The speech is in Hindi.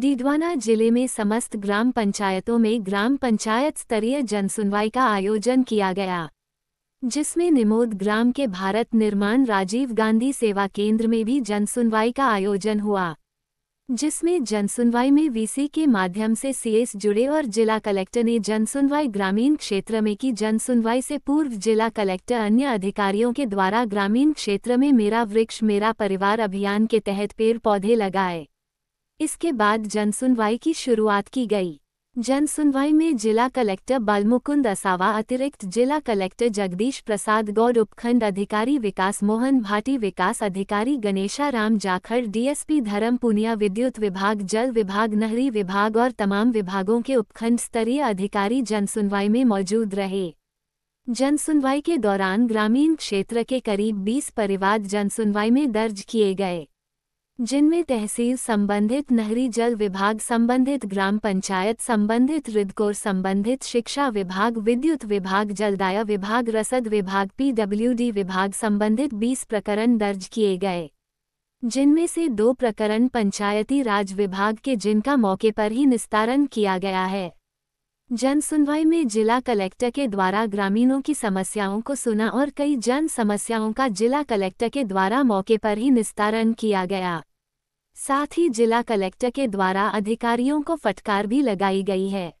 डीडवाना जिले में समस्त ग्राम पंचायतों में ग्राम पंचायत स्तरीय जनसुनवाई का आयोजन किया गया जिसमें निमोद ग्राम के भारत निर्माण राजीव गांधी सेवा केंद्र में भी जनसुनवाई का आयोजन हुआ जिसमें जनसुनवाई में वीसी के माध्यम से सीएस जुड़े और जिला कलेक्टर ने जनसुनवाई ग्रामीण क्षेत्र में की जनसुनवाई से पूर्व जिला कलेक्टर अन्य अधिकारियों के द्वारा ग्रामीण क्षेत्र में मेरा वृक्ष मेरा परिवार अभियान के तहत पेड़ पौधे लगाए इसके बाद जनसुनवाई की शुरुआत की गई जनसुनवाई में जिला कलेक्टर बालमुकुंद असावा अतिरिक्त जिला कलेक्टर जगदीश प्रसाद गौड़ उपखंड अधिकारी विकास मोहन भाटी विकास अधिकारी गणेशा राम जाखड़ डीएसपी धर्म पुनिया विद्युत विभाग जल विभाग नहरी विभाग और तमाम विभागों के उपखंड स्तरीय अधिकारी जनसुनवाई में मौजूद रहे जनसुनवाई के दौरान ग्रामीण क्षेत्र के करीब बीस परिवार जनसुनवाई में दर्ज किए गए जिनमें तहसील संबंधित नहरी जल विभाग संबंधित ग्राम पंचायत संबंधित रिदकोर संबंधित शिक्षा विभाग विद्युत विभाग जलदाय विभाग रसद विभाग पीडब्ल्यूडी विभाग संबंधित 20 प्रकरण दर्ज किए गए जिनमें से दो प्रकरण पंचायती राज विभाग के जिनका मौके पर ही निस्तारण किया गया है जन सुनवाई में जिला कलेक्टर के द्वारा ग्रामीणों की समस्याओं को सुना और कई जन समस्याओं का जिला कलेक्टर के द्वारा मौके पर ही निस्तारण किया गया साथ ही जिला कलेक्टर के द्वारा अधिकारियों को फटकार भी लगाई गई है